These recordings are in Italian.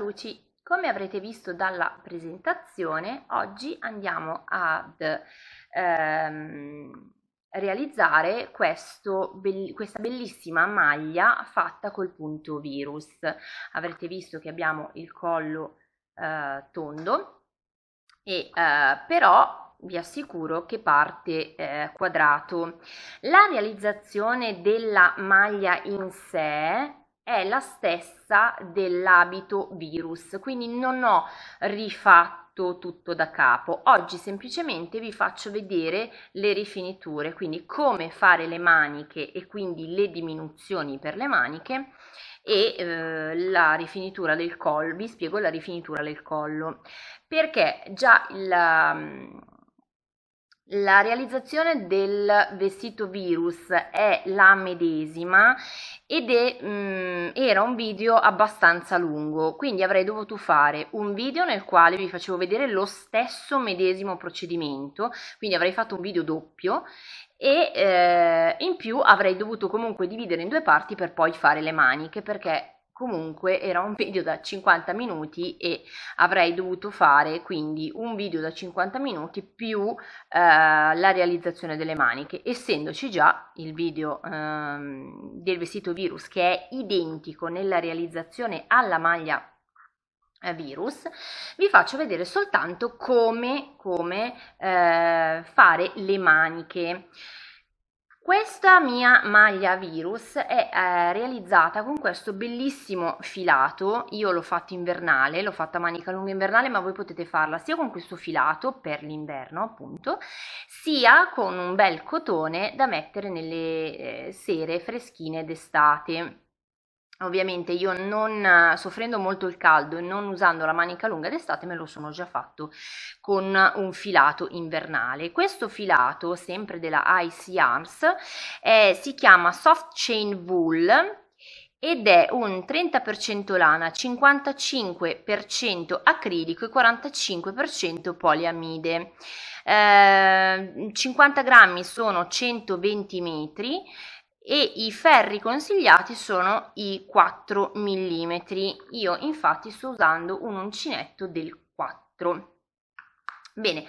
Luci! Come avrete visto dalla presentazione, oggi andiamo ad ehm, realizzare questo, be questa bellissima maglia fatta col punto virus. Avrete visto che abbiamo il collo eh, tondo, e, eh, però vi assicuro che parte eh, quadrato. La realizzazione della maglia in sé è la stessa dell'abito virus, quindi non ho rifatto tutto da capo. Oggi semplicemente vi faccio vedere le rifiniture, quindi come fare le maniche e quindi le diminuzioni per le maniche e eh, la rifinitura del collo, vi spiego la rifinitura del collo, perché già il la realizzazione del vestito virus è la medesima ed è, mh, mm, era un video abbastanza lungo, quindi avrei dovuto fare un video nel quale vi facevo vedere lo stesso medesimo procedimento, quindi avrei fatto un video doppio e eh, in più avrei dovuto comunque dividere in due parti per poi fare le maniche perché comunque era un video da 50 minuti e avrei dovuto fare quindi un video da 50 minuti più eh, la realizzazione delle maniche essendoci già il video ehm, del vestito virus che è identico nella realizzazione alla maglia eh, virus vi faccio vedere soltanto come, come eh, fare le maniche questa mia maglia virus è eh, realizzata con questo bellissimo filato, io l'ho fatto invernale, l'ho fatta manica lunga invernale, ma voi potete farla sia con questo filato per l'inverno appunto, sia con un bel cotone da mettere nelle eh, sere freschine d'estate. Ovviamente io non eh, soffrendo molto il caldo e non usando la manica lunga d'estate me lo sono già fatto con un filato invernale. Questo filato, sempre della IC Arms, eh, si chiama Soft Chain Wool ed è un 30% lana, 55% acrilico e 45% poliamide. Eh, 50 grammi sono 120 metri e i ferri consigliati sono i 4 mm. Io infatti sto usando un uncinetto del 4. Bene,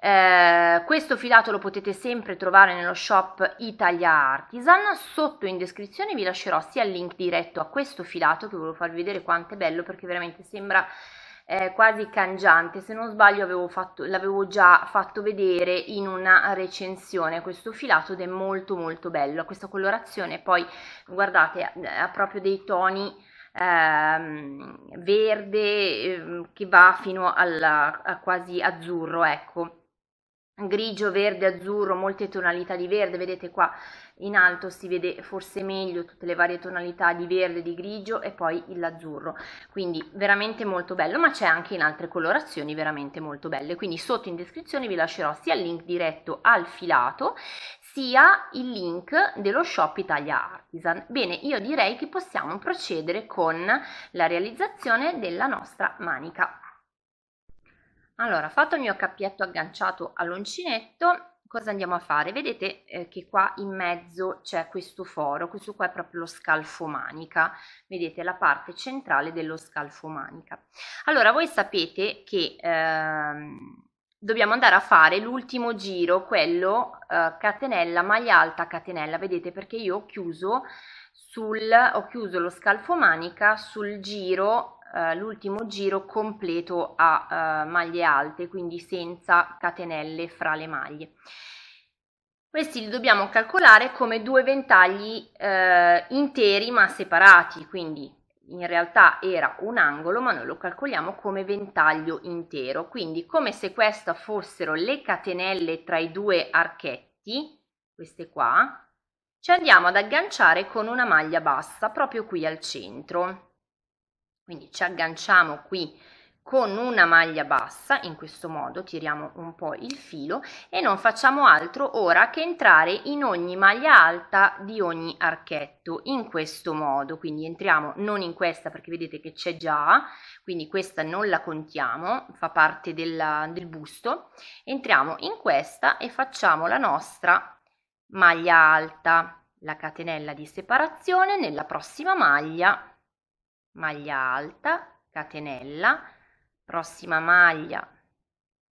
eh, questo filato lo potete sempre trovare nello shop Italia Artisan, sotto in descrizione vi lascerò sia il link diretto a questo filato che volevo farvi vedere quanto è bello perché veramente sembra eh, quasi cangiante, se non sbaglio l'avevo già fatto vedere in una recensione questo filato ed è molto molto bello, questa colorazione poi guardate ha proprio dei toni ehm, verde ehm, che va fino alla, a quasi azzurro ecco grigio, verde, azzurro, molte tonalità di verde, vedete qua in alto si vede forse meglio tutte le varie tonalità di verde, di grigio e poi l'azzurro, quindi veramente molto bello, ma c'è anche in altre colorazioni veramente molto belle, quindi sotto in descrizione vi lascerò sia il link diretto al filato, sia il link dello shop Italia Artisan. Bene, io direi che possiamo procedere con la realizzazione della nostra manica. Allora, fatto il mio cappietto agganciato all'uncinetto, cosa andiamo a fare? Vedete eh, che qua in mezzo c'è questo foro, questo qua è proprio lo scalfo manica, vedete la parte centrale dello scalfo manica. Allora voi sapete che ehm, dobbiamo andare a fare l'ultimo giro, quello eh, catenella, maglia alta, catenella, vedete perché io ho chiuso, sul, ho chiuso lo scalfo manica sul giro eh, l'ultimo giro completo a eh, maglie alte, quindi senza catenelle fra le maglie. Questi li dobbiamo calcolare come due ventagli eh, interi ma separati, quindi in realtà era un angolo ma noi lo calcoliamo come ventaglio intero, quindi come se queste fossero le catenelle tra i due archetti, queste qua, ci andiamo ad agganciare con una maglia bassa proprio qui al centro. Quindi ci agganciamo qui con una maglia bassa, in questo modo tiriamo un po' il filo e non facciamo altro ora che entrare in ogni maglia alta di ogni archetto in questo modo, quindi entriamo non in questa perché vedete che c'è già, quindi questa non la contiamo, fa parte della, del busto, entriamo in questa e facciamo la nostra maglia alta, la catenella di separazione nella prossima maglia maglia alta catenella prossima maglia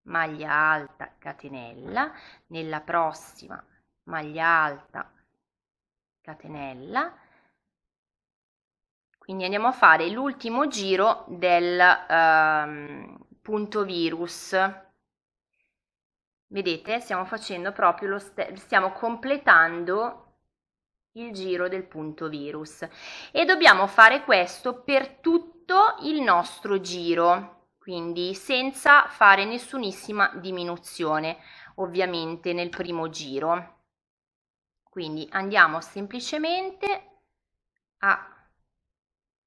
maglia alta catenella nella prossima maglia alta catenella quindi andiamo a fare l'ultimo giro del ehm, punto virus vedete stiamo facendo proprio lo st stiamo completando il giro del punto virus e dobbiamo fare questo per tutto il nostro giro quindi senza fare nessunissima diminuzione ovviamente nel primo giro quindi andiamo semplicemente a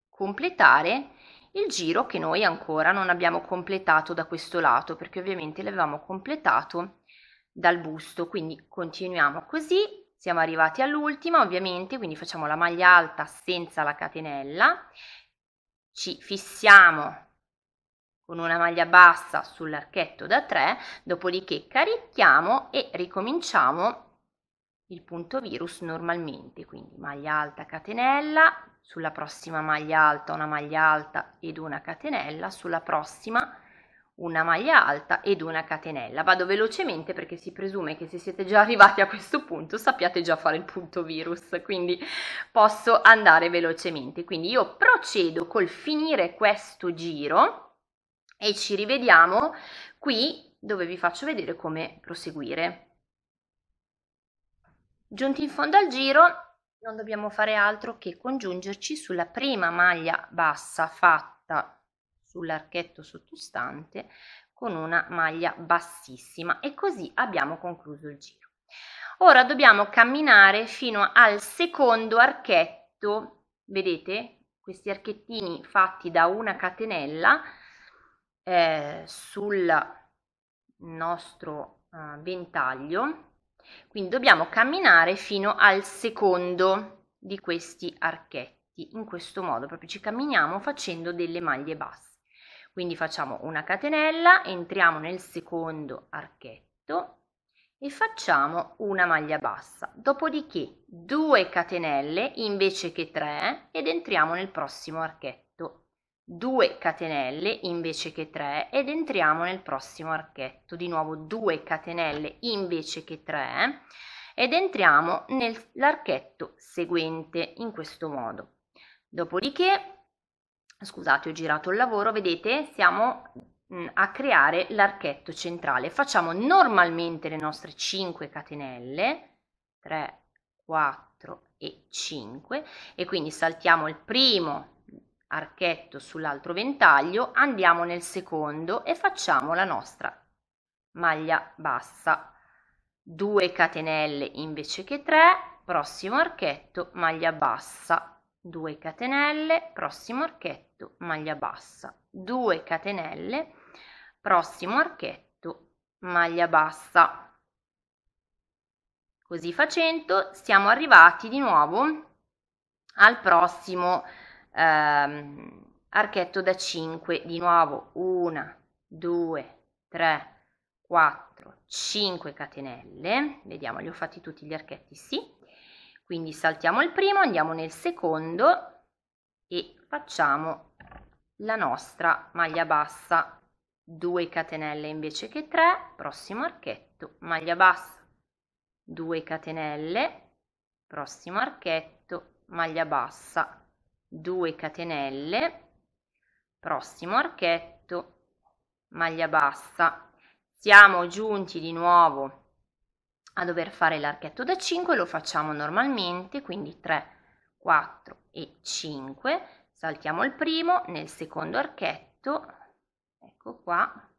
completare il giro che noi ancora non abbiamo completato da questo lato perché ovviamente l'avevamo completato dal busto quindi continuiamo così siamo arrivati all'ultima ovviamente quindi facciamo la maglia alta senza la catenella ci fissiamo con una maglia bassa sull'archetto da 3 dopodiché carichiamo e ricominciamo il punto virus normalmente quindi maglia alta catenella sulla prossima maglia alta una maglia alta ed una catenella sulla prossima una maglia alta ed una catenella. Vado velocemente perché si presume che se siete già arrivati a questo punto sappiate già fare il punto virus, quindi posso andare velocemente. Quindi io procedo col finire questo giro e ci rivediamo qui dove vi faccio vedere come proseguire. Giunti in fondo al giro non dobbiamo fare altro che congiungerci sulla prima maglia bassa fatta sull'archetto sottostante con una maglia bassissima e così abbiamo concluso il giro. Ora dobbiamo camminare fino al secondo archetto, vedete questi archettini fatti da una catenella eh, sul nostro eh, ventaglio, quindi dobbiamo camminare fino al secondo di questi archetti, in questo modo proprio ci camminiamo facendo delle maglie basse. Quindi facciamo una catenella, entriamo nel secondo archetto e facciamo una maglia bassa. Dopodiché 2 catenelle invece che 3 ed entriamo nel prossimo archetto. 2 catenelle invece che 3 ed entriamo nel prossimo archetto. Di nuovo 2 catenelle invece che 3 ed entriamo nell'archetto seguente in questo modo. Dopodiché scusate ho girato il lavoro, vedete siamo mm, a creare l'archetto centrale. Facciamo normalmente le nostre 5 catenelle, 3, 4 e 5 e quindi saltiamo il primo archetto sull'altro ventaglio, andiamo nel secondo e facciamo la nostra maglia bassa 2 catenelle invece che 3, prossimo archetto, maglia bassa, 2 catenelle, prossimo archetto archetto maglia bassa 2 catenelle prossimo archetto maglia bassa così facendo siamo arrivati di nuovo al prossimo ehm, archetto da 5 di nuovo 1 2 3 4 5 catenelle vediamo li ho fatti tutti gli archetti sì quindi saltiamo il primo andiamo nel secondo e facciamo la nostra maglia bassa 2 catenelle invece che 3 prossimo archetto maglia bassa 2 catenelle prossimo archetto maglia bassa 2 catenelle prossimo archetto maglia bassa siamo giunti di nuovo a dover fare l'archetto da 5 lo facciamo normalmente quindi 3 4 e 5 saltiamo il primo nel secondo archetto ecco qua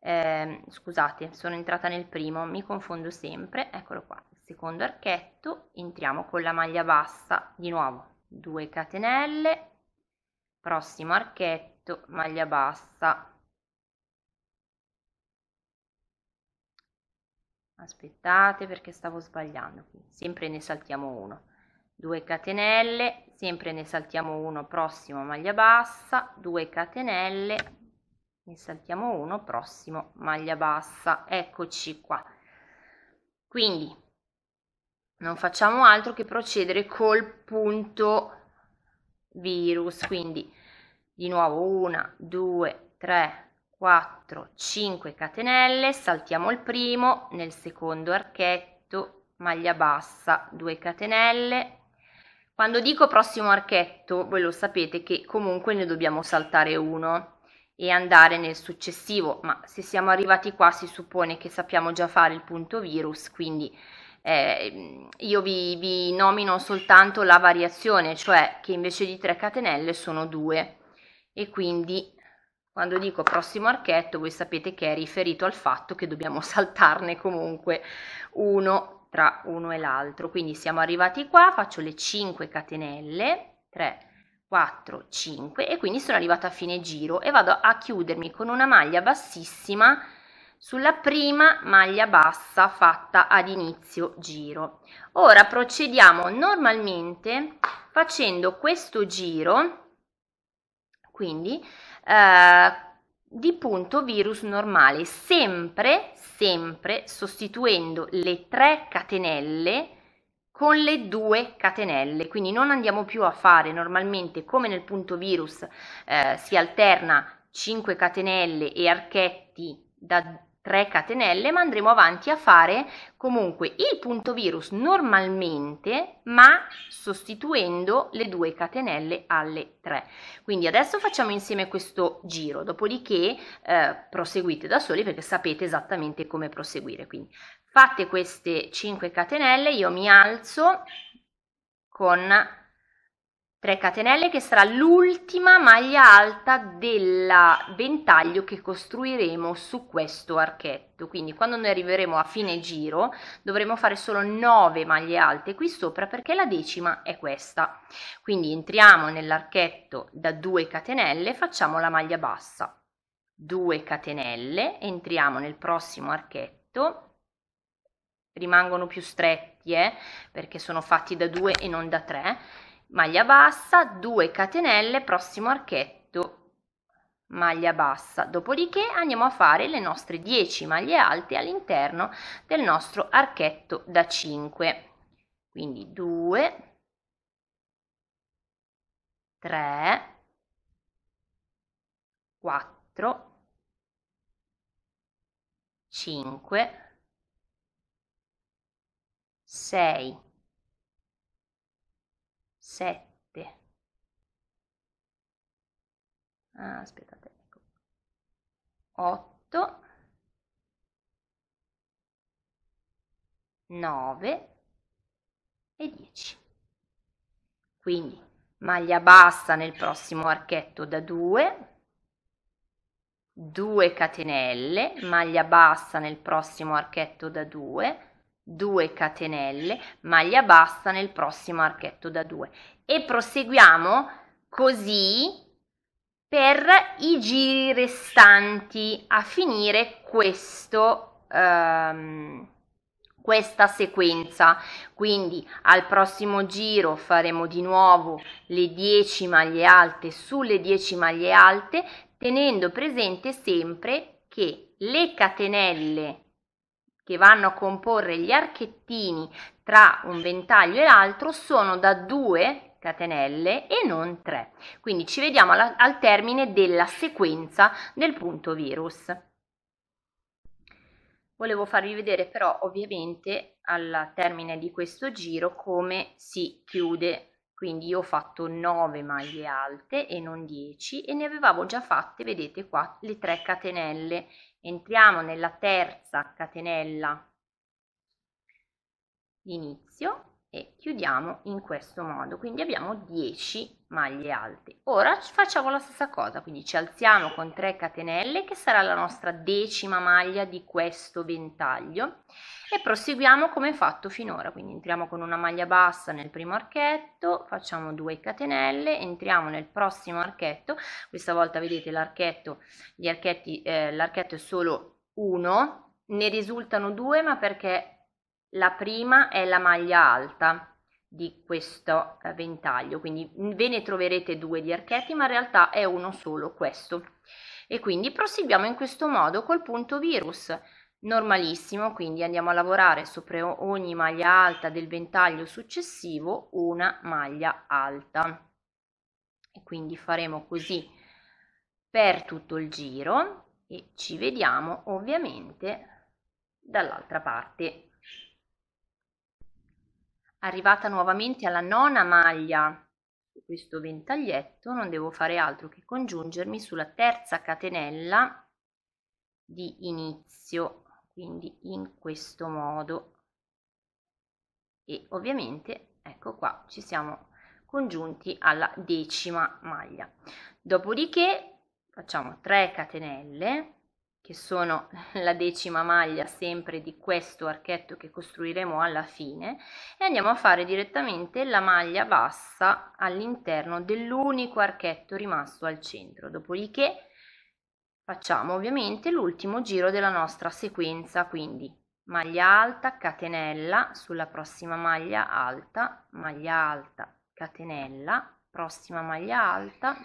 eh, scusate sono entrata nel primo mi confondo sempre eccolo qua secondo archetto entriamo con la maglia bassa di nuovo 2 catenelle prossimo archetto maglia bassa aspettate perché stavo sbagliando sempre ne saltiamo uno 2 catenelle sempre ne saltiamo uno prossimo maglia bassa 2 catenelle ne saltiamo uno prossimo maglia bassa eccoci qua quindi non facciamo altro che procedere col punto virus quindi di nuovo 1 2 3 4 5 catenelle saltiamo il primo nel secondo archetto maglia bassa 2 catenelle quando dico prossimo archetto, voi lo sapete che comunque ne dobbiamo saltare uno e andare nel successivo, ma se siamo arrivati qua si suppone che sappiamo già fare il punto virus, quindi eh, io vi, vi nomino soltanto la variazione, cioè che invece di 3 catenelle sono 2 e quindi quando dico prossimo archetto voi sapete che è riferito al fatto che dobbiamo saltarne comunque uno tra uno e l'altro. Quindi siamo arrivati qua, faccio le 5 catenelle, 3, 4, 5 e quindi sono arrivata a fine giro e vado a chiudermi con una maglia bassissima sulla prima maglia bassa fatta ad inizio giro. Ora procediamo normalmente facendo questo giro, quindi eh, di punto virus normale, sempre, sempre sostituendo le tre catenelle con le due catenelle, quindi non andiamo più a fare normalmente come nel punto virus eh, si alterna 5 catenelle e archetti da 3 catenelle ma andremo avanti a fare comunque il punto virus normalmente ma sostituendo le due catenelle alle 3 quindi adesso facciamo insieme questo giro dopodiché eh, proseguite da soli perché sapete esattamente come proseguire quindi fate queste 5 catenelle io mi alzo con 3 catenelle che sarà l'ultima maglia alta del ventaglio che costruiremo su questo archetto quindi quando noi arriveremo a fine giro dovremo fare solo 9 maglie alte qui sopra perché la decima è questa quindi entriamo nell'archetto da 2 catenelle facciamo la maglia bassa 2 catenelle entriamo nel prossimo archetto rimangono più stretti eh, perché sono fatti da 2 e non da 3 maglia bassa 2 catenelle prossimo archetto maglia bassa dopodiché andiamo a fare le nostre 10 maglie alte all'interno del nostro archetto da 5 quindi 2 3 4 5 6 7. Ah, aspettate, ecco. 8. 9 e 10. Quindi maglia bassa nel prossimo archetto da 2, 2 catenelle, maglia bassa nel prossimo archetto da 2, 2 catenelle maglia bassa nel prossimo archetto da 2 e proseguiamo così per i giri restanti a finire questo ehm, questa sequenza quindi al prossimo giro faremo di nuovo le 10 maglie alte sulle 10 maglie alte tenendo presente sempre che le catenelle che vanno a comporre gli archettini tra un ventaglio e l'altro sono da 2 catenelle e non 3. Quindi ci vediamo alla, al termine della sequenza del punto virus. Volevo farvi vedere però ovviamente al termine di questo giro come si chiude quindi io ho fatto 9 maglie alte e non 10 e ne avevamo già fatte vedete qua le 3 catenelle entriamo nella terza catenella inizio e chiudiamo in questo modo quindi abbiamo 10 maglie alte ora facciamo la stessa cosa quindi ci alziamo con 3 catenelle che sarà la nostra decima maglia di questo ventaglio e proseguiamo come fatto finora quindi entriamo con una maglia bassa nel primo archetto facciamo 2 catenelle entriamo nel prossimo archetto questa volta vedete l'archetto gli archetti eh, l'archetto è solo uno ne risultano due ma perché la prima è la maglia alta di questo eh, ventaglio, quindi ve ne troverete due di archetti, ma in realtà è uno solo questo. E quindi proseguiamo in questo modo col punto virus normalissimo, quindi andiamo a lavorare sopra ogni maglia alta del ventaglio successivo una maglia alta. E quindi faremo così per tutto il giro e ci vediamo ovviamente dall'altra parte arrivata nuovamente alla nona maglia di questo ventaglietto non devo fare altro che congiungermi sulla terza catenella di inizio quindi in questo modo e ovviamente ecco qua ci siamo congiunti alla decima maglia dopodiché facciamo 3 catenelle che sono la decima maglia sempre di questo archetto che costruiremo alla fine e andiamo a fare direttamente la maglia bassa all'interno dell'unico archetto rimasto al centro dopodiché facciamo ovviamente l'ultimo giro della nostra sequenza quindi maglia alta catenella sulla prossima maglia alta maglia alta catenella prossima maglia alta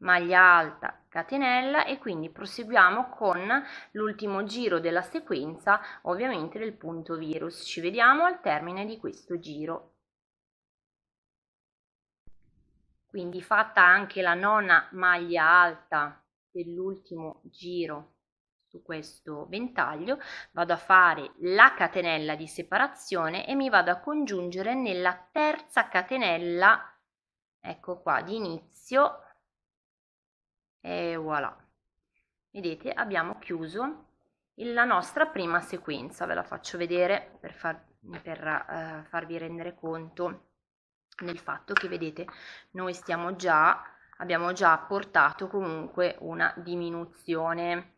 maglia alta catenella e quindi proseguiamo con l'ultimo giro della sequenza ovviamente del punto virus ci vediamo al termine di questo giro quindi fatta anche la nona maglia alta dell'ultimo giro su questo ventaglio vado a fare la catenella di separazione e mi vado a congiungere nella terza catenella ecco qua di inizio e voilà vedete abbiamo chiuso la nostra prima sequenza ve la faccio vedere per, far, per uh, farvi rendere conto del fatto che vedete noi stiamo già abbiamo già portato comunque una diminuzione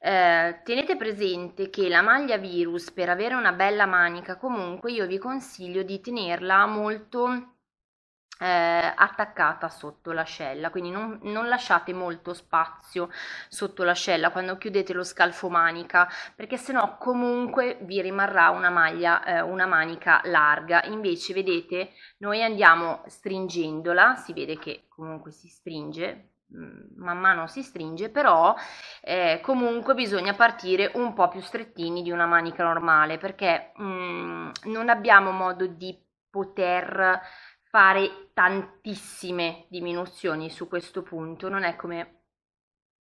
eh, tenete presente che la maglia virus per avere una bella manica comunque io vi consiglio di tenerla molto eh, attaccata sotto l'ascella quindi non, non, lasciate molto spazio sotto l'ascella quando chiudete lo scalfo manica perché sennò comunque vi rimarrà una maglia eh, una manica larga invece vedete noi andiamo stringendola si vede che comunque si stringe mm, man mano si stringe però eh, comunque bisogna partire un po' più strettini di una manica normale perché mh, mm, non abbiamo modo di poter fare tantissime diminuzioni su questo punto, non è come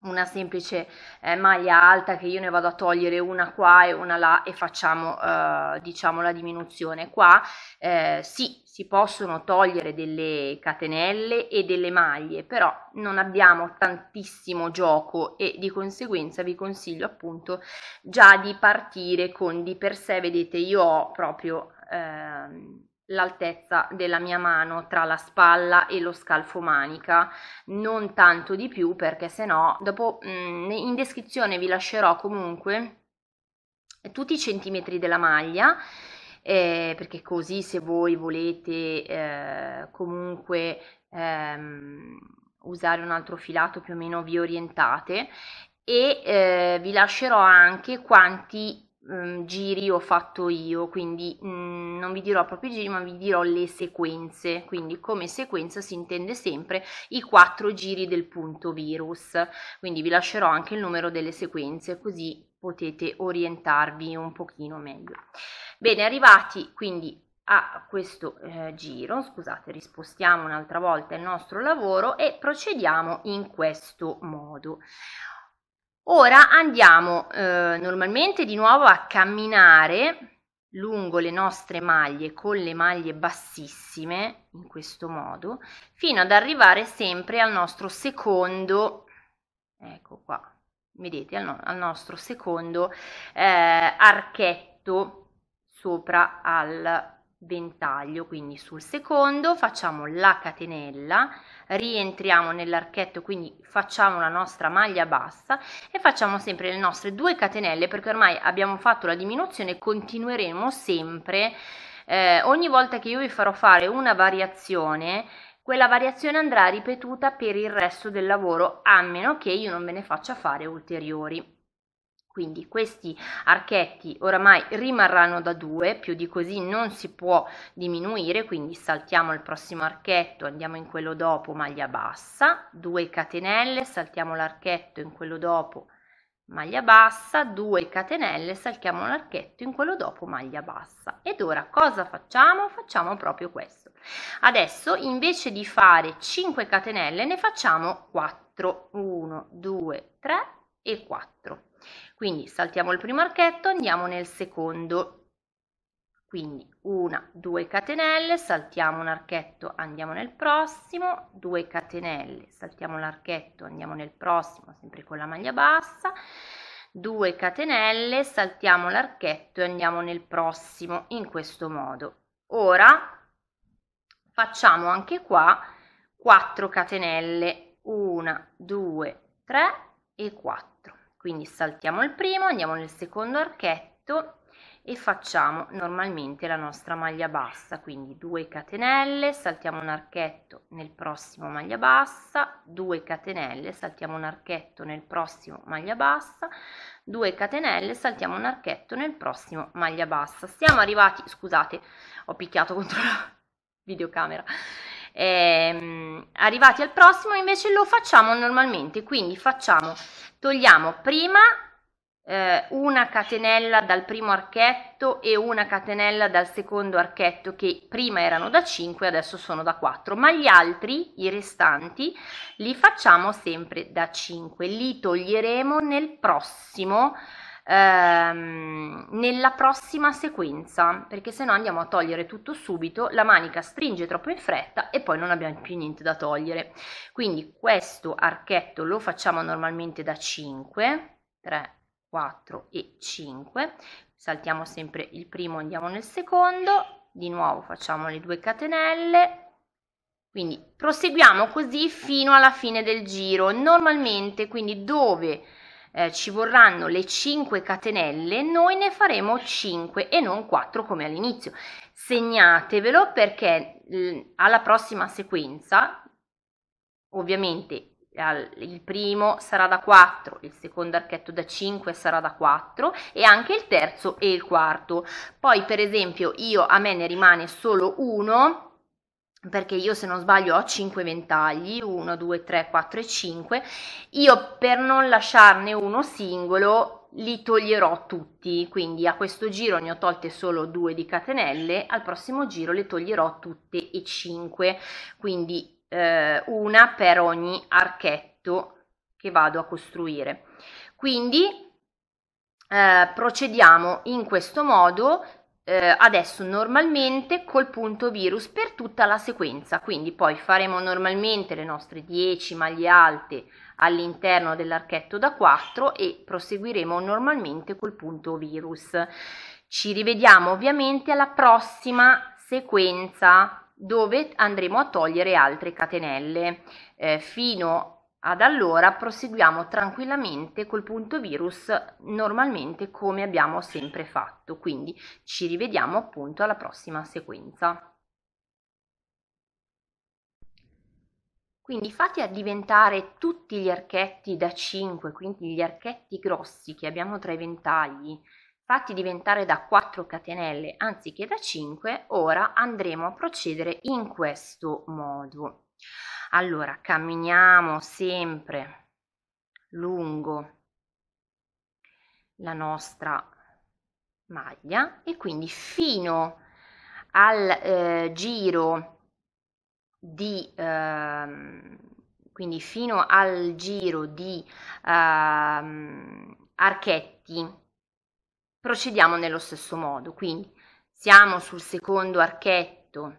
una semplice eh, maglia alta che io ne vado a togliere una qua e una là e facciamo eh, diciamo la diminuzione qua eh, sì si possono togliere delle catenelle e delle maglie però non abbiamo tantissimo gioco e di conseguenza vi consiglio appunto già di partire con di per sé vedete io ho proprio ehm, l'altezza della mia mano tra la spalla e lo scalfo manica non tanto di più perché se no dopo mm, in descrizione vi lascerò comunque tutti i centimetri della maglia eh, perché così se voi volete eh, comunque ehm, usare un altro filato più o meno vi orientate e eh, vi lascerò anche quanti Mm, giri ho fatto io, quindi mh, mm, non vi dirò proprio i giri, ma vi dirò le sequenze. Quindi come sequenza si intende sempre i quattro giri del punto virus. Quindi vi lascerò anche il numero delle sequenze, così potete orientarvi un pochino meglio. Bene, arrivati quindi a questo eh, giro, scusate, rispostiamo un'altra volta il nostro lavoro e procediamo in questo modo. Ora andiamo eh, normalmente di nuovo a camminare lungo le nostre maglie con le maglie bassissime in questo modo fino ad arrivare sempre al nostro secondo ecco qua vedete al, no al nostro secondo eh, archetto sopra al ventaglio quindi sul secondo facciamo la catenella rientriamo nell'archetto quindi facciamo la nostra maglia bassa e facciamo sempre le nostre due catenelle perché ormai abbiamo fatto la diminuzione continueremo sempre eh, ogni volta che io vi farò fare una variazione quella variazione andrà ripetuta per il resto del lavoro a meno che io non ve ne faccia fare ulteriori quindi questi archetti oramai rimarranno da due, più di così non si può diminuire, quindi saltiamo il prossimo archetto, andiamo in quello dopo, maglia bassa, 2 catenelle, saltiamo l'archetto in quello dopo, maglia bassa, 2 catenelle, saltiamo l'archetto in quello dopo, maglia bassa. Ed ora cosa facciamo? Facciamo proprio questo. Adesso invece di fare 5 catenelle ne facciamo 4, 1, 2, 3 e 4. Quindi saltiamo il primo archetto, andiamo nel secondo. Quindi una, due catenelle, saltiamo un archetto, andiamo nel prossimo, 2 catenelle, saltiamo l'archetto, andiamo nel prossimo, sempre con la maglia bassa, 2 catenelle, saltiamo l'archetto e andiamo nel prossimo in questo modo. Ora facciamo anche qua 4 catenelle, 1, 2, 3 e 4 quindi saltiamo il primo andiamo nel secondo archetto e facciamo normalmente la nostra maglia bassa quindi 2 catenelle saltiamo un archetto nel prossimo maglia bassa 2 catenelle saltiamo un archetto nel prossimo maglia bassa 2 catenelle saltiamo un archetto nel prossimo maglia bassa siamo arrivati scusate ho picchiato contro la videocamera eh, arrivati al prossimo invece lo facciamo normalmente quindi facciamo togliamo prima eh, una catenella dal primo archetto e una catenella dal secondo archetto che prima erano da 5 adesso sono da 4 ma gli altri i restanti li facciamo sempre da 5 li toglieremo nel prossimo archetto ehm, nella prossima sequenza, perché se no andiamo a togliere tutto subito, la manica stringe troppo in fretta e poi non abbiamo più niente da togliere. Quindi questo archetto lo facciamo normalmente da 5, 3, 4 e 5, saltiamo sempre il primo, andiamo nel secondo, di nuovo facciamo le due catenelle, quindi proseguiamo così fino alla fine del giro. Normalmente, quindi dove eh, ci vorranno le 5 catenelle, noi ne faremo 5 e non 4 come all'inizio. Segnatevelo perché mm, alla prossima sequenza, ovviamente il primo sarà da 4, il secondo archetto da 5 sarà da 4 e anche il terzo e il quarto. Poi per esempio io a me ne rimane solo uno perché io se non sbaglio ho 5 ventagli, 1, 2, 3, 4 e 5, io per non lasciarne uno singolo li toglierò tutti, quindi a questo giro ne ho tolte solo due di catenelle, al prossimo giro le toglierò tutte e 5, quindi eh, una per ogni archetto che vado a costruire. Quindi eh, procediamo in questo modo eh, adesso normalmente col punto virus per tutta la sequenza, quindi poi faremo normalmente le nostre 10 maglie alte all'interno dell'archetto da 4 e proseguiremo normalmente col punto virus. Ci rivediamo ovviamente alla prossima sequenza dove andremo a togliere altre catenelle eh, fino ad allora proseguiamo tranquillamente col punto virus normalmente come abbiamo sempre fatto quindi ci rivediamo appunto alla prossima sequenza Quindi fate a diventare tutti gli archetti da 5, quindi gli archetti grossi che abbiamo tra i ventagli, fatti diventare da 4 catenelle anziché da 5, ora andremo a procedere in questo modo. Allora, camminiamo sempre lungo la nostra maglia e quindi fino al eh, giro di eh, quindi fino al giro di eh, archetti procediamo nello stesso modo quindi siamo sul secondo archetto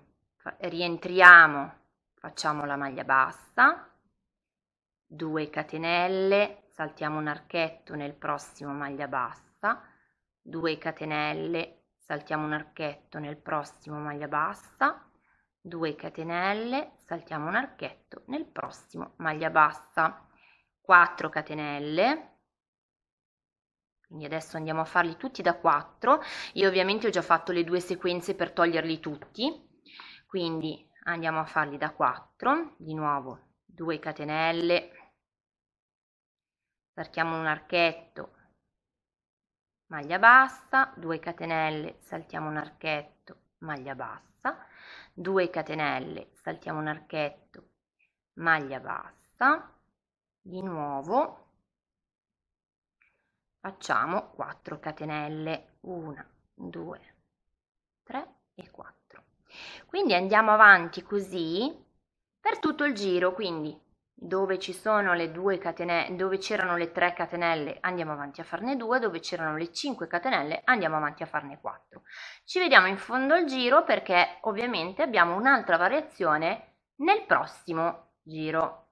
rientriamo facciamo la maglia bassa 2 catenelle saltiamo un archetto nel prossimo maglia bassa 2 catenelle saltiamo un archetto nel prossimo maglia bassa 2 catenelle saltiamo un archetto nel prossimo maglia bassa 4 catenelle quindi adesso andiamo a farli tutti da 4 io ovviamente ho già fatto le due sequenze per toglierli tutti quindi andiamo a farli da 4 di nuovo 2 catenelle saltiamo un archetto maglia bassa 2 catenelle saltiamo un archetto maglia bassa 2 catenelle saltiamo un archetto maglia bassa di nuovo facciamo 4 catenelle 1 2 3 e 4 quindi andiamo avanti così per tutto il giro, quindi dove ci sono le due catenelle, dove c'erano le 3 catenelle andiamo avanti a farne 2, dove c'erano le 5 catenelle andiamo avanti a farne 4. Ci vediamo in fondo al giro perché ovviamente abbiamo un'altra variazione nel prossimo giro.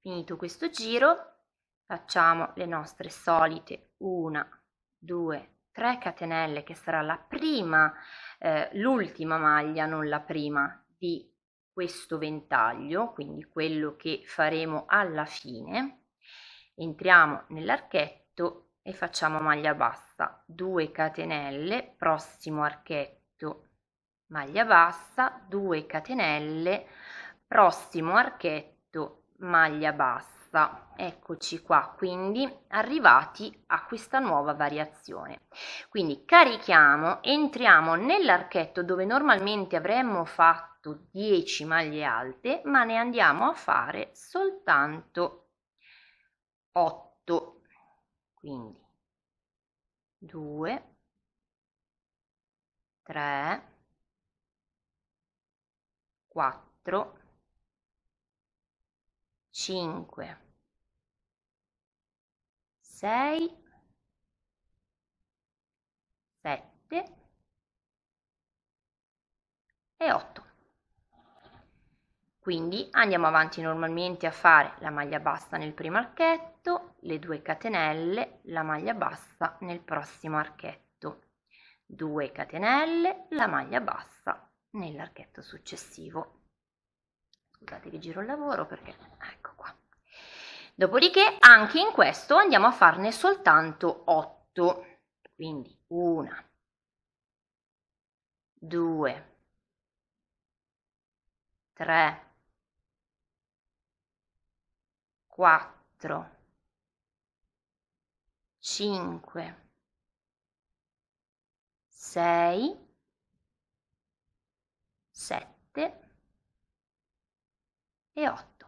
Finito questo giro facciamo le nostre solite 1, 2, 3 3 catenelle che sarà la prima eh, l'ultima maglia non la prima di questo ventaglio quindi quello che faremo alla fine entriamo nell'archetto e facciamo maglia bassa 2 catenelle prossimo archetto maglia bassa 2 catenelle prossimo archetto maglia bassa basta. Eccoci qua, quindi arrivati a questa nuova variazione. Quindi carichiamo, entriamo nell'archetto dove normalmente avremmo fatto 10 maglie alte, ma ne andiamo a fare soltanto 8. Quindi 2 3 4 5 6, 7 e 8. Quindi andiamo avanti normalmente a fare la maglia bassa nel primo archetto, le due catenelle, la maglia bassa nel prossimo archetto, 2 catenelle, la maglia bassa nell'archetto successivo. Scusate che giro il lavoro perché ecco qua. Dopodiché anche in questo andiamo a farne soltanto 8. Quindi una, due, tre, quattro, cinque, sei, sette e otto.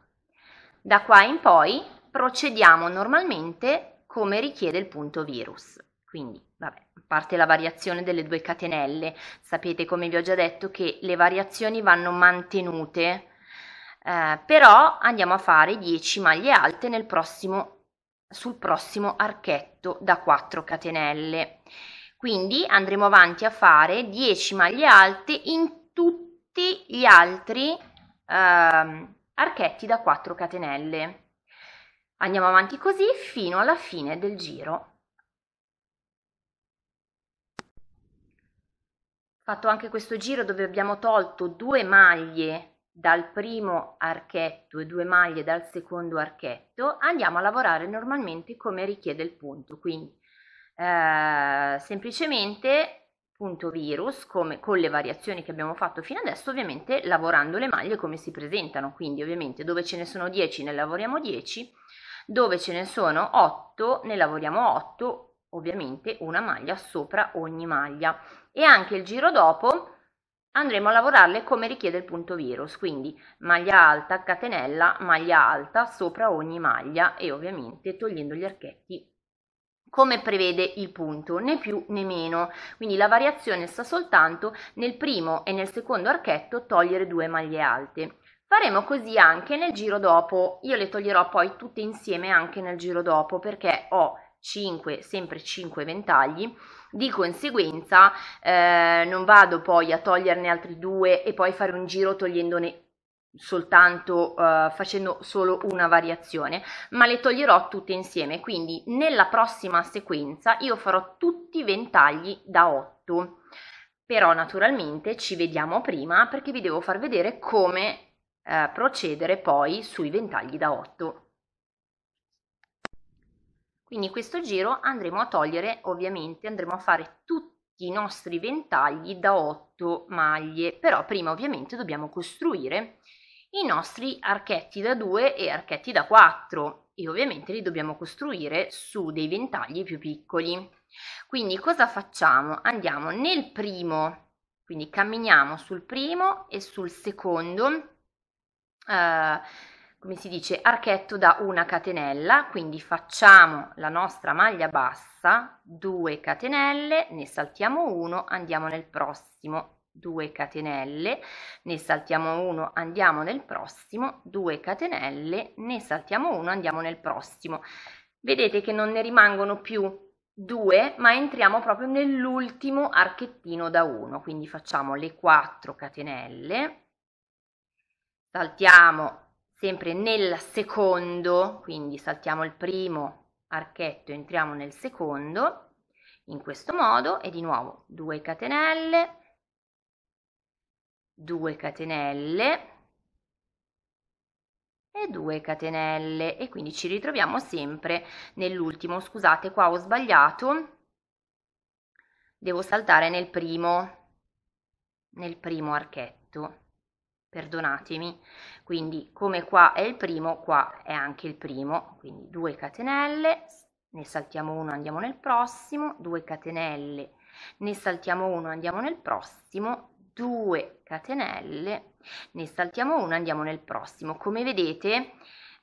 Da qua in poi procediamo normalmente come richiede il punto virus. Quindi, vabbè, a parte la variazione delle due catenelle, sapete come vi ho già detto che le variazioni vanno mantenute, eh, però andiamo a fare 10 maglie alte nel prossimo, sul prossimo archetto da 4 catenelle. Quindi andremo avanti a fare 10 maglie alte in tutti gli altri eh, archetti da 4 catenelle. Andiamo avanti così fino alla fine del giro. Fatto anche questo giro dove abbiamo tolto due maglie dal primo archetto e due maglie dal secondo archetto, andiamo a lavorare normalmente come richiede il punto. Quindi eh, semplicemente punto virus come con le variazioni che abbiamo fatto fino adesso ovviamente lavorando le maglie come si presentano quindi ovviamente dove ce ne sono 10 ne lavoriamo 10 dove ce ne sono 8, ne lavoriamo 8, ovviamente una maglia sopra ogni maglia. E anche il giro dopo andremo a lavorarle come richiede il punto virus, quindi maglia alta, catenella, maglia alta sopra ogni maglia e ovviamente togliendo gli archetti come prevede il punto, né più né meno. Quindi la variazione sta soltanto nel primo e nel secondo archetto togliere due maglie alte. Faremo così anche nel giro dopo, io le toglierò poi tutte insieme anche nel giro dopo perché ho 5, sempre 5 ventagli, di conseguenza eh, non vado poi a toglierne altri due e poi fare un giro togliendone soltanto eh, facendo solo una variazione, ma le toglierò tutte insieme, quindi nella prossima sequenza io farò tutti i ventagli da 8. Però naturalmente ci vediamo prima perché vi devo far vedere come eh, procedere poi sui ventagli da 8. Quindi in questo giro andremo a togliere, ovviamente, andremo a fare tutti i nostri ventagli da 8 maglie, però prima ovviamente dobbiamo costruire i nostri archetti da 2 e archetti da 4 e ovviamente li dobbiamo costruire su dei ventagli più piccoli. Quindi cosa facciamo? Andiamo nel primo, quindi camminiamo sul primo e sul secondo eh, come si dice, archetto da una catenella, quindi facciamo la nostra maglia bassa, 2 catenelle, ne saltiamo uno, andiamo nel prossimo, 2 catenelle, ne saltiamo uno, andiamo nel prossimo, 2 catenelle, ne saltiamo uno, andiamo nel prossimo. Vedete che non ne rimangono più 2, ma entriamo proprio nell'ultimo archettino da 1, quindi facciamo le 4 catenelle, saltiamo sempre nel secondo, quindi saltiamo il primo archetto, entriamo nel secondo, in questo modo e di nuovo 2 catenelle, 2 catenelle e 2 catenelle e quindi ci ritroviamo sempre nell'ultimo, scusate qua ho sbagliato, devo saltare nel primo, nel primo archetto perdonatemi, quindi come qua è il primo, qua è anche il primo, quindi 2 catenelle, ne saltiamo uno, andiamo nel prossimo, 2 catenelle, ne saltiamo uno, andiamo nel prossimo, 2 catenelle, ne saltiamo uno, andiamo nel prossimo. Come vedete,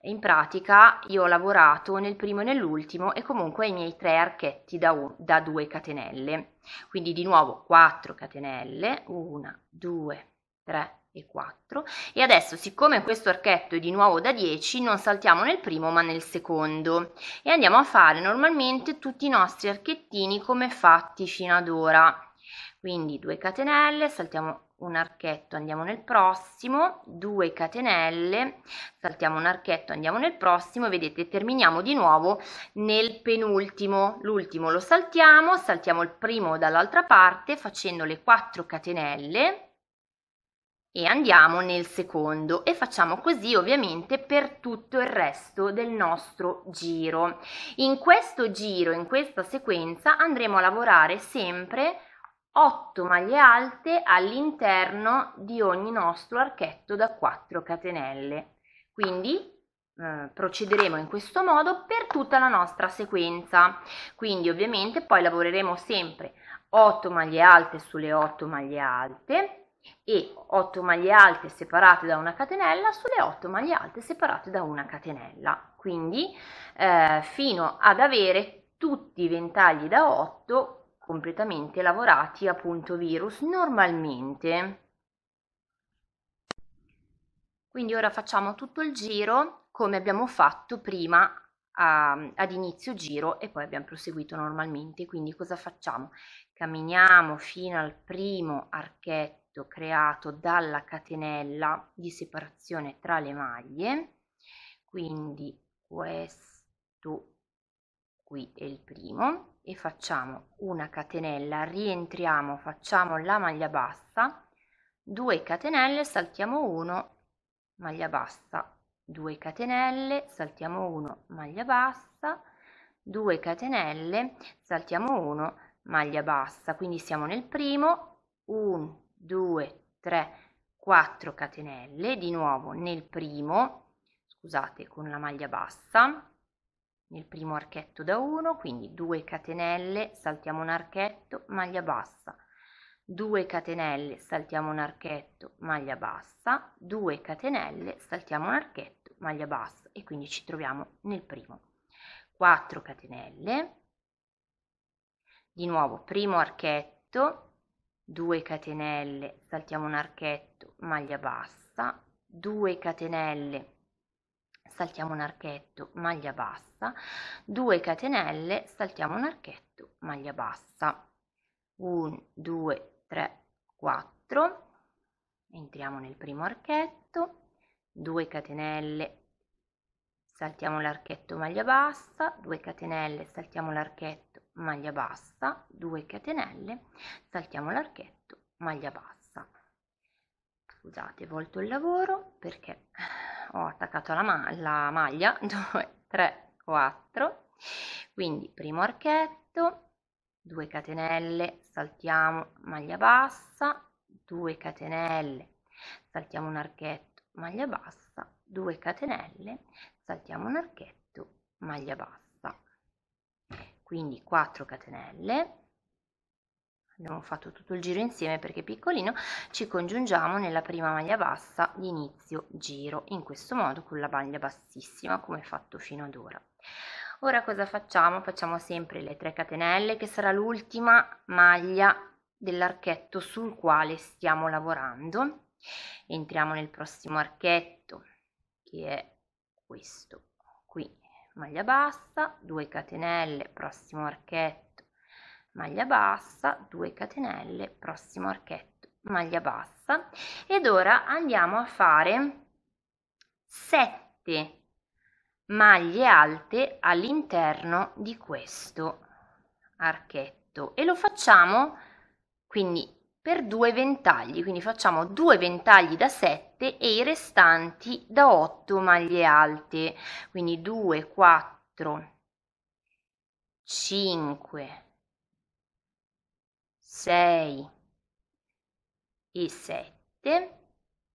in pratica io ho lavorato nel primo e nell'ultimo e comunque i miei tre archetti da, un, da 2 catenelle. Quindi di nuovo 4 catenelle, 1, 2, 3, e 4 e adesso siccome questo archetto è di nuovo da 10 non saltiamo nel primo ma nel secondo e andiamo a fare normalmente tutti i nostri archettini come fatti fino ad ora quindi 2 catenelle saltiamo un archetto andiamo nel prossimo 2 catenelle saltiamo un archetto andiamo nel prossimo vedete terminiamo di nuovo nel penultimo l'ultimo lo saltiamo saltiamo il primo dall'altra parte facendo le 4 catenelle e andiamo nel secondo e facciamo così ovviamente per tutto il resto del nostro giro. In questo giro, in questa sequenza, andremo a lavorare sempre 8 maglie alte all'interno di ogni nostro archetto da 4 catenelle. Quindi eh, procederemo in questo modo per tutta la nostra sequenza. Quindi ovviamente poi lavoreremo sempre 8 maglie alte sulle 8 maglie alte e 8 maglie alte separate da una catenella sulle 8 maglie alte separate da una catenella quindi eh, fino ad avere tutti i ventagli da 8 completamente lavorati a punto virus normalmente quindi ora facciamo tutto il giro come abbiamo fatto prima a, ad inizio giro e poi abbiamo proseguito normalmente quindi cosa facciamo camminiamo fino al primo archetto effetto creato dalla catenella di separazione tra le maglie quindi questo qui è il primo e facciamo una catenella rientriamo facciamo la maglia bassa 2 catenelle saltiamo 1 maglia bassa 2 catenelle saltiamo 1 maglia bassa 2 catenelle saltiamo 1 maglia bassa quindi siamo nel primo un 2, 3, 4 catenelle, di nuovo nel primo, scusate, con la maglia bassa, nel primo archetto da 1, quindi 2 catenelle, saltiamo un archetto, maglia bassa, 2 catenelle, saltiamo un archetto, maglia bassa, 2 catenelle, saltiamo un archetto, maglia bassa e quindi ci troviamo nel primo. 4 catenelle, di nuovo primo archetto, 2 catenelle saltiamo un archetto maglia bassa 2 catenelle saltiamo un archetto maglia bassa 2 catenelle saltiamo un archetto maglia bassa 1 2 3 4 entriamo nel primo archetto 2 catenelle saltiamo l'archetto maglia bassa 2 catenelle saltiamo l'archetto maglia bassa 2 catenelle saltiamo l'archetto maglia bassa scusate volto il lavoro perché ho attaccato la, ma la maglia 2 3 4 quindi primo archetto 2 catenelle saltiamo maglia bassa 2 catenelle saltiamo un archetto maglia bassa 2 catenelle saltiamo un archetto maglia bassa quindi 4 catenelle abbiamo fatto tutto il giro insieme perché piccolino ci congiungiamo nella prima maglia bassa di inizio giro in questo modo con la maglia bassissima come fatto fino ad ora ora cosa facciamo facciamo sempre le 3 catenelle che sarà l'ultima maglia dell'archetto sul quale stiamo lavorando entriamo nel prossimo archetto che è questo maglia bassa 2 catenelle prossimo archetto maglia bassa 2 catenelle prossimo archetto maglia bassa ed ora andiamo a fare 7 maglie alte all'interno di questo archetto e lo facciamo quindi per due ventagli, quindi facciamo due ventagli da 7 e i restanti da 8 maglie alte, quindi 2, 4, 5, 6 e 7,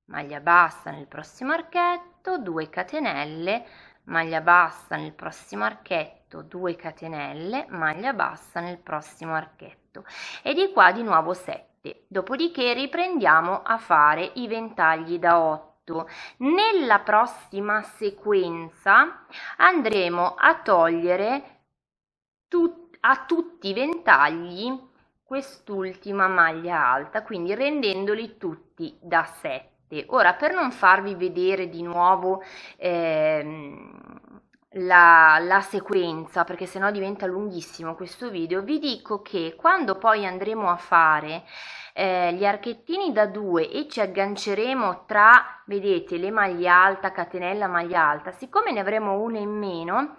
maglia bassa nel prossimo archetto, 2 catenelle, maglia bassa nel prossimo archetto, 2 catenelle, maglia bassa nel prossimo archetto e di qua di nuovo 7 7 dopodiché riprendiamo a fare i ventagli da 8 nella prossima sequenza andremo a togliere tut a tutti i ventagli quest'ultima maglia alta, quindi rendendoli tutti da 7. Ora, per non farvi vedere di nuovo ehm, la, la sequenza perché sennò diventa lunghissimo questo video, vi dico che quando poi andremo a fare eh, gli archettini da 2 e ci agganceremo tra, vedete, le maglie alta, catenella, maglia alta, siccome ne avremo una in meno,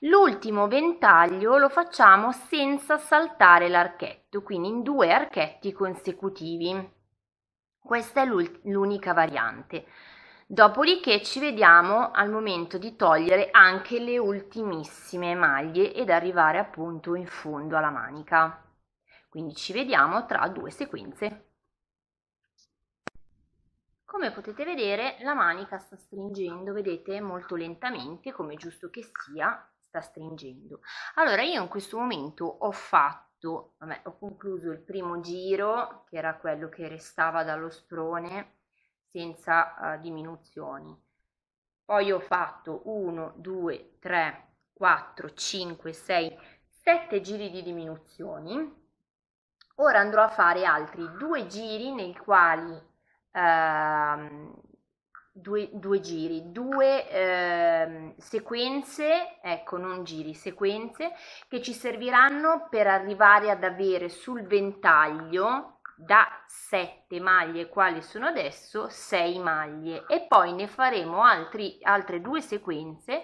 l'ultimo ventaglio lo facciamo senza saltare l'archetto, quindi in due archetti consecutivi. Questa è l'unica variante. Dopodiché ci vediamo al momento di togliere anche le ultimissime maglie ed arrivare appunto in fondo alla manica. Quindi ci vediamo tra due sequenze. Come potete vedere la manica sta stringendo, vedete, molto lentamente, come giusto che sia, sta stringendo. Allora io in questo momento ho fatto, vabbè, ho concluso il primo giro, che era quello che restava dallo sprone, senza eh, diminuzioni. Poi ho fatto 1, 2, 3, 4, 5, 6, 7 giri di diminuzioni. Ora andrò a fare altri due giri nei quali ehm, due, due, giri, due ehm, sequenze, ecco non giri, sequenze che ci serviranno per arrivare ad avere sul ventaglio da 7 maglie quali sono adesso 6 maglie e poi ne faremo altri, altre due sequenze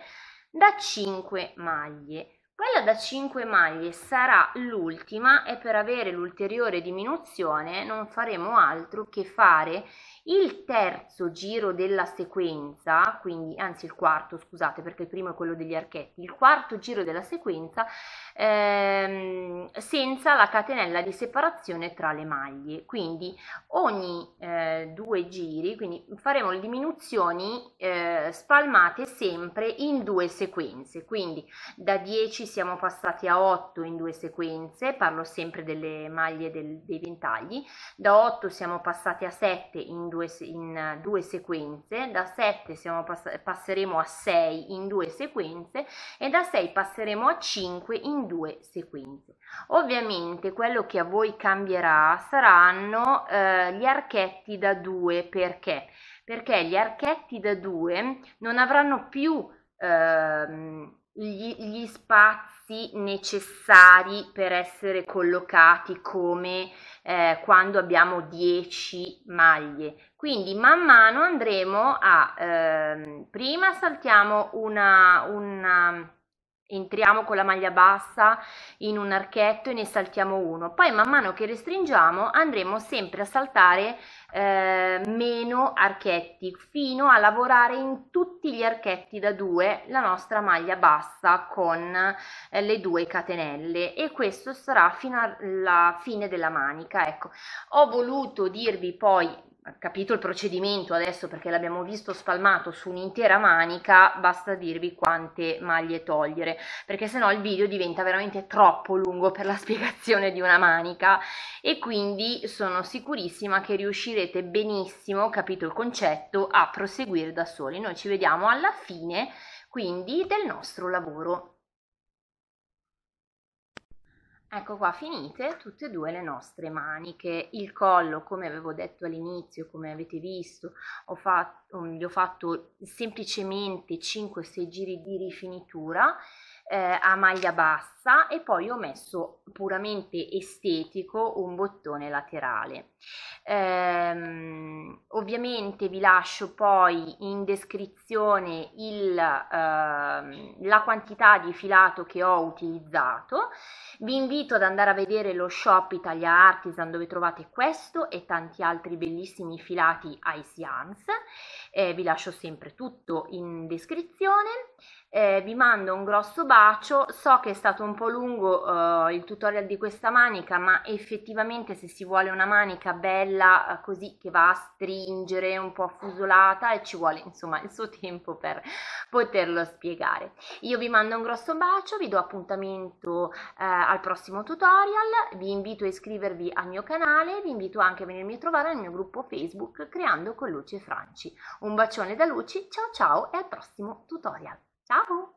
da 5 maglie quella da 5 maglie sarà l'ultima e per avere l'ulteriore diminuzione non faremo altro che fare il terzo giro della sequenza, quindi anzi il quarto, scusate perché il primo è quello degli archetti, il quarto giro della sequenza ehm, senza la catenella di separazione tra le maglie, quindi ogni eh, due giri, quindi faremo le diminuzioni eh, spalmate sempre in due sequenze, quindi da 10 siamo passati a 8 in due sequenze, parlo sempre delle maglie del, dei ventagli, da 8 siamo passati a 7 in due due, in due sequenze, da 7 siamo, passeremo a 6 in due sequenze e da 6 passeremo a 5 in due sequenze. Ovviamente quello che a voi cambierà saranno eh, gli archetti da 2 perché? Perché gli archetti da 2 non avranno più eh, gli, gli spazi passi necessari per essere collocati come eh, quando abbiamo 10 maglie. Quindi man mano andremo a, ehm, prima saltiamo una, una entriamo con la maglia bassa in un archetto e ne saltiamo uno poi man mano che restringiamo andremo sempre a saltare eh, meno archetti fino a lavorare in tutti gli archetti da due la nostra maglia bassa con eh, le due catenelle e questo sarà fino alla fine della manica ecco ho voluto dirvi poi capito il procedimento adesso perché l'abbiamo visto spalmato su un'intera manica, basta dirvi quante maglie togliere, perché sennò il video diventa veramente troppo lungo per la spiegazione di una manica e quindi sono sicurissima che riuscirete benissimo, capito il concetto, a proseguire da soli. Noi ci vediamo alla fine quindi del nostro lavoro. Ecco qua finite tutte e due le nostre maniche, il collo come avevo detto all'inizio, come avete visto, ho fatto, gli ho fatto semplicemente 5-6 giri di rifinitura eh, a maglia bassa e poi ho messo puramente estetico un bottone laterale ehm, ovviamente vi lascio poi in descrizione il, ehm, la quantità di filato che ho utilizzato vi invito ad andare a vedere lo shop Italia Artisan dove trovate questo e tanti altri bellissimi filati ai Sians eh, vi lascio sempre tutto in descrizione eh, vi mando un grosso bacio, so che è stato un po' lungo eh, il tutorial di questa manica, ma effettivamente se si vuole una manica bella eh, così che va a stringere, un po' affusolata ci vuole insomma il suo tempo per poterlo spiegare. Io vi mando un grosso bacio, vi do appuntamento eh, al prossimo tutorial, vi invito a iscrivervi al mio canale, vi invito anche a venirmi a trovare nel mio gruppo Facebook Creando con Luce Franci. Un bacione da Luci, ciao ciao e al prossimo tutorial! 啥工？